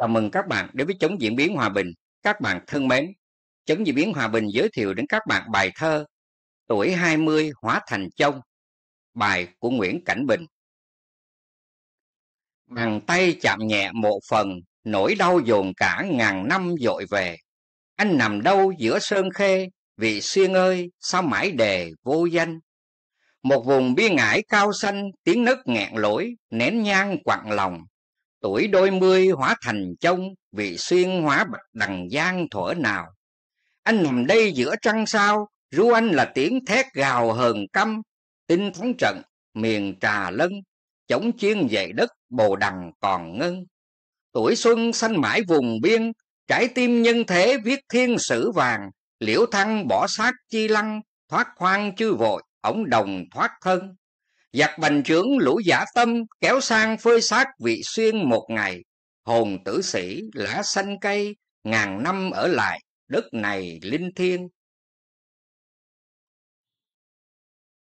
Chào mừng các bạn đến với Chống diễn biến hòa bình. Các bạn thân mến, Chống diễn biến hòa bình giới thiệu đến các bạn bài thơ Tuổi 20 hóa thành châu bài của Nguyễn Cảnh Bình. Bàn tay chạm nhẹ một phần, nỗi đau dồn cả ngàn năm dội về. Anh nằm đâu giữa sơn khê, vị xuyên ơi, sao mãi đề vô danh. Một vùng bia ngải cao xanh, tiếng nấc nghẹn lỗi nén nhang quặn lòng, tuổi đôi mươi hóa thành trông vì xuyên hóa bạch đằng giang thuở nào anh nằm đây giữa trăng sao ru anh là tiếng thét gào hờn căm tinh thắng trận miền trà lân chống chiên dậy đất bồ đằng còn ngân tuổi xuân xanh mãi vùng biên trái tim nhân thế viết thiên sử vàng liễu thăng bỏ xác chi lăng thoát hoang chư vội ổng đồng thoát thân giặc bành trướng lũ giả tâm kéo sang phơi xác vị xuyên một ngày hồn tử sĩ lã xanh cây ngàn năm ở lại đất này linh thiêng